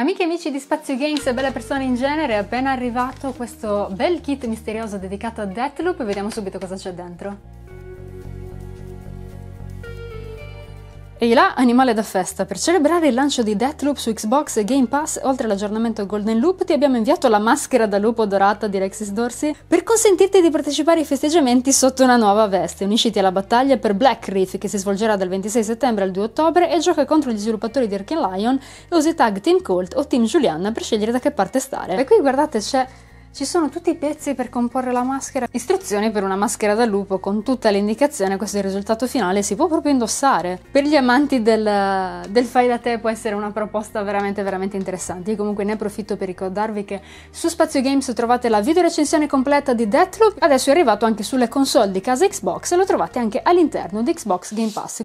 Amiche e amici di Spazio Games e belle persone in genere, è appena arrivato questo bel kit misterioso dedicato a Deathloop, vediamo subito cosa c'è dentro. E là, animale da festa, per celebrare il lancio di Deathloop su Xbox e Game Pass, oltre all'aggiornamento Golden Loop, ti abbiamo inviato la maschera da lupo dorata di Rexis Dorsi per consentirti di partecipare ai festeggiamenti sotto una nuova veste. Unisciti alla battaglia per Black Reef, che si svolgerà dal 26 settembre al 2 ottobre, e gioca contro gli sviluppatori di Arkham Lion e usi tag Team Colt o Team Julianna per scegliere da che parte stare. E qui guardate c'è ci sono tutti i pezzi per comporre la maschera. Istruzioni per una maschera da lupo con tutta l'indicazione, questo è il risultato finale, si può proprio indossare. Per gli amanti del, del fai da te può essere una proposta veramente veramente interessante. Io comunque ne approfitto per ricordarvi che su Spazio Games trovate la video recensione completa di Deathloop, adesso è arrivato anche sulle console di casa Xbox e lo trovate anche all'interno di Xbox Game Pass.